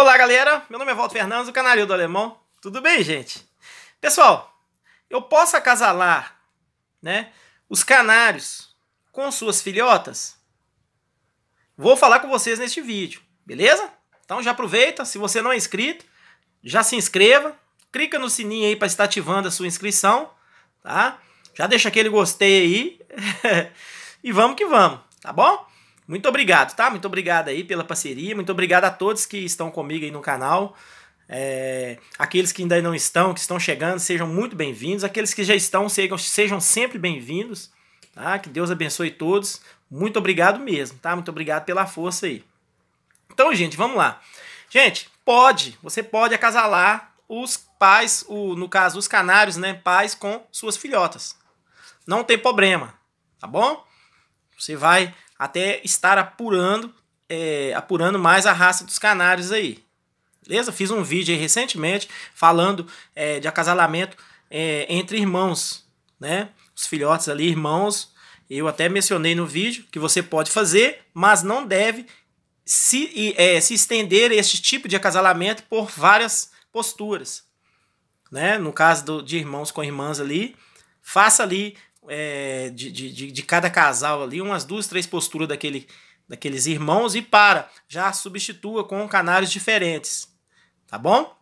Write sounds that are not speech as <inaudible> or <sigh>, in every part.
Olá, galera. Meu nome é Walter Fernandes, o Canário do Alemão. Tudo bem, gente? Pessoal, eu posso acasalar, né, os canários com suas filhotas? Vou falar com vocês neste vídeo, beleza? Então já aproveita, se você não é inscrito, já se inscreva, clica no sininho aí para estar ativando a sua inscrição, tá? Já deixa aquele gostei aí <laughs> e vamos que vamos, tá bom? Muito obrigado, tá? Muito obrigado aí pela parceria, muito obrigado a todos que estão comigo aí no canal. É, aqueles que ainda não estão, que estão chegando, sejam muito bem-vindos. Aqueles que já estão, sejam, sejam sempre bem-vindos. Tá? Que Deus abençoe todos. Muito obrigado mesmo, tá? Muito obrigado pela força aí. Então, gente, vamos lá. Gente, pode, você pode acasalar os pais, o, no caso, os canários, né? Pais com suas filhotas. Não tem problema, tá bom? Você vai até estar apurando, é, apurando mais a raça dos canários aí. Beleza? Fiz um vídeo recentemente falando é, de acasalamento é, entre irmãos, né? Os filhotes ali, irmãos. Eu até mencionei no vídeo que você pode fazer, mas não deve se, é, se estender este tipo de acasalamento por várias posturas. Né? No caso do, de irmãos com irmãs ali, faça ali é, de, de, de cada casal ali, umas duas, três posturas daquele, daqueles irmãos e para. Já substitua com canários diferentes. Tá bom?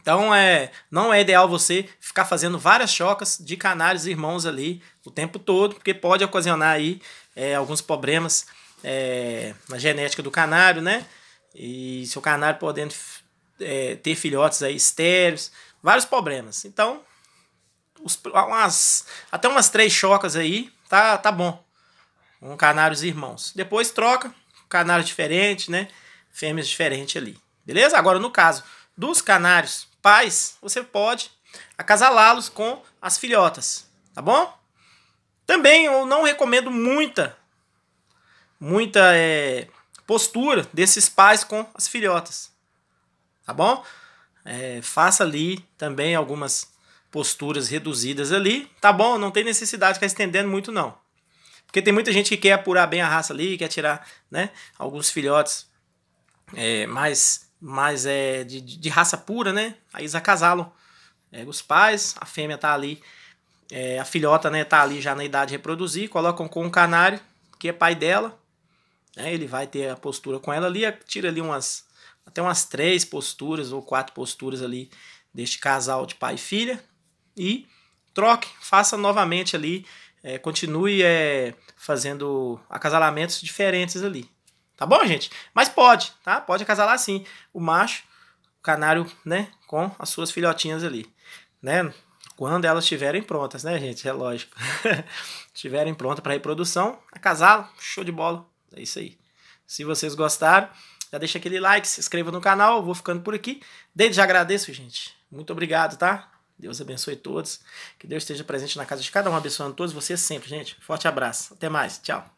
Então é, não é ideal você ficar fazendo várias chocas de canários irmãos ali o tempo todo, porque pode ocasionar aí é, alguns problemas é, na genética do canário, né? E seu canário podendo é, ter filhotes aí estéreos, vários problemas. Então os, ah, umas, até umas três chocas aí, tá, tá bom. Um canários irmãos. Depois troca, canários diferente, né? Fêmeas diferentes ali. Beleza? Agora, no caso dos canários pais, você pode acasalá-los com as filhotas, tá bom? Também eu não recomendo muita, muita é, postura desses pais com as filhotas, tá bom? É, faça ali também algumas posturas reduzidas ali, tá bom, não tem necessidade de ficar estendendo muito não. Porque tem muita gente que quer apurar bem a raça ali, quer tirar né, alguns filhotes é, mais, mais é, de, de raça pura, né? Aí eles acasalam. Pega é, os pais, a fêmea tá ali, é, a filhota né, tá ali já na idade de reproduzir, colocam com um canário, que é pai dela, né, ele vai ter a postura com ela ali, tira ali umas até umas três posturas ou quatro posturas ali deste casal de pai e filha, e troque, faça novamente ali, é, continue é, fazendo acasalamentos diferentes ali. Tá bom, gente? Mas pode, tá? Pode acasalar sim. O macho, o canário, né? Com as suas filhotinhas ali, né? Quando elas estiverem prontas, né, gente? É lógico. <laughs> estiverem prontas para reprodução, acasalo, show de bola. É isso aí. Se vocês gostaram, já deixa aquele like, se inscreva no canal. Eu vou ficando por aqui. Desde já agradeço, gente. Muito obrigado, tá? Deus abençoe todos. Que Deus esteja presente na casa de cada um, abençoando todos vocês sempre, gente. Forte abraço. Até mais. Tchau.